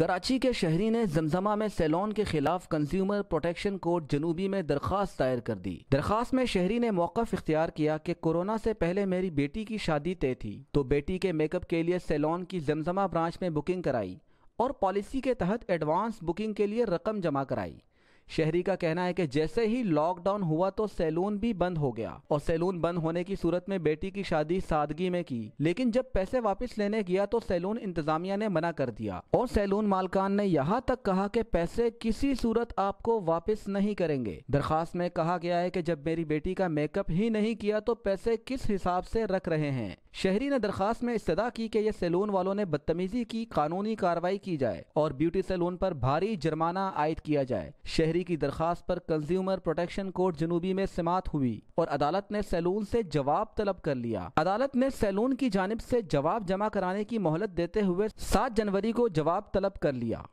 कराची के शहरी ने जमजमा में सैलॉन के खिलाफ कंज्यूमर प्रोटेक्शन कोर्ट जनूबी में दरखास्त दायर कर दी दरखास्त में शहरी ने मौकफ इख्तियार किया कि कोरोना से पहले मेरी बेटी की शादी तय थी तो बेटी के मेकअप के लिए सैलॉन की जमजमा ब्रांच में बुकिंग कराई और पॉलिसी के तहत एडवांस बुकिंग के लिए रकम जमा कराई शहरी का कहना है कि जैसे ही लॉकडाउन हुआ तो सैलून भी बंद हो गया और सैलून बंद होने की सूरत में बेटी की शादी सादगी में की लेकिन जब पैसे वापस लेने गया तो सैलून इंतजामिया ने मना कर दिया और सैलून मालकान ने यहाँ तक कहा कि पैसे किसी सूरत आपको वापस नहीं करेंगे दरखास्त में कहा गया है की जब मेरी बेटी का मेकअप ही नहीं किया तो पैसे किस हिसाब से रख रहे हैं शहरी ने दरखास्त में इस्तः की कि यह सैलून वालों ने बदतमीजी की कानूनी कार्रवाई की जाए और ब्यूटी सैलून पर भारी जुर्माना आयद किया जाए शहरी की दरखास्त पर कंज्यूमर प्रोटेक्शन कोर्ट जनूबी में समात हुई और अदालत ने सैलून से जवाब तलब कर लिया अदालत ने सैलून की जानब से जवाब जमा कराने की मोहलत देते हुए सात जनवरी को जवाब तलब कर लिया